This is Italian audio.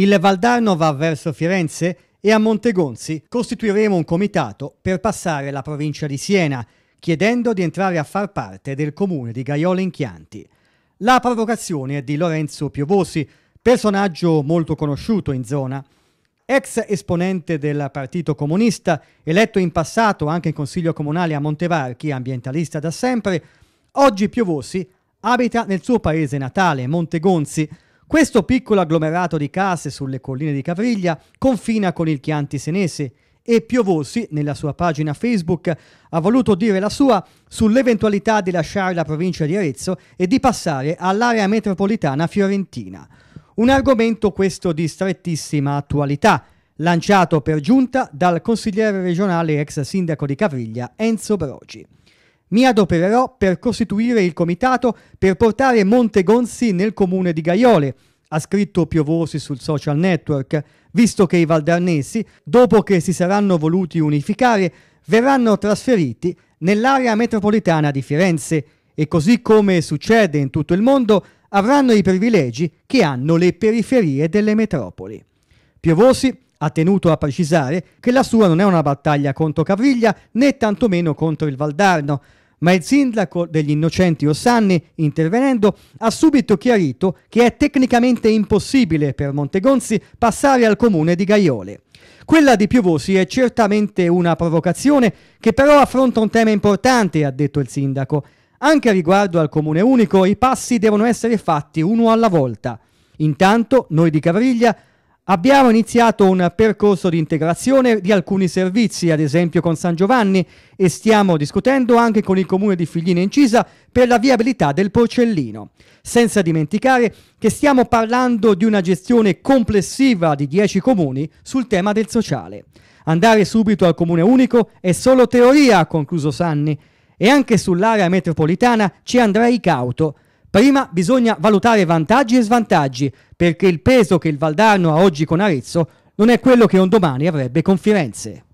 Il Valdarno va verso Firenze e a Montegonzi costituiremo un comitato per passare la provincia di Siena, chiedendo di entrare a far parte del comune di Gaiola in Chianti. La provocazione è di Lorenzo Piovosi, personaggio molto conosciuto in zona. Ex esponente del Partito Comunista, eletto in passato anche in Consiglio Comunale a Montevarchi, ambientalista da sempre, oggi Piovosi abita nel suo paese natale, Montegonzi, questo piccolo agglomerato di case sulle colline di Cavriglia confina con il Chianti senese e Piovosi, nella sua pagina Facebook, ha voluto dire la sua sull'eventualità di lasciare la provincia di Arezzo e di passare all'area metropolitana fiorentina. Un argomento questo di strettissima attualità, lanciato per giunta dal consigliere regionale e ex sindaco di Cavriglia Enzo Brogi. Mi adopererò per costituire il comitato per portare Montegonzi nel comune di Gaiole, ha scritto Piovosi sul social network, visto che i valdarnesi, dopo che si saranno voluti unificare, verranno trasferiti nell'area metropolitana di Firenze e così come succede in tutto il mondo avranno i privilegi che hanno le periferie delle metropoli. Piovosi ha tenuto a precisare che la sua non è una battaglia contro Caviglia né tantomeno contro il Valdarno, ma il sindaco degli innocenti Ossanni, intervenendo, ha subito chiarito che è tecnicamente impossibile per Montegonzi passare al comune di Gaiole. Quella di Piovosi è certamente una provocazione che però affronta un tema importante, ha detto il sindaco. Anche riguardo al comune unico i passi devono essere fatti uno alla volta. Intanto noi di Cavriglia Abbiamo iniziato un percorso di integrazione di alcuni servizi, ad esempio con San Giovanni, e stiamo discutendo anche con il comune di Figline Incisa per la viabilità del porcellino. Senza dimenticare che stiamo parlando di una gestione complessiva di 10 comuni sul tema del sociale. Andare subito al comune unico è solo teoria, ha concluso Sanni, e anche sull'area metropolitana ci andrei cauto Prima bisogna valutare vantaggi e svantaggi, perché il peso che il Valdarno ha oggi con Arezzo non è quello che un domani avrebbe con Firenze.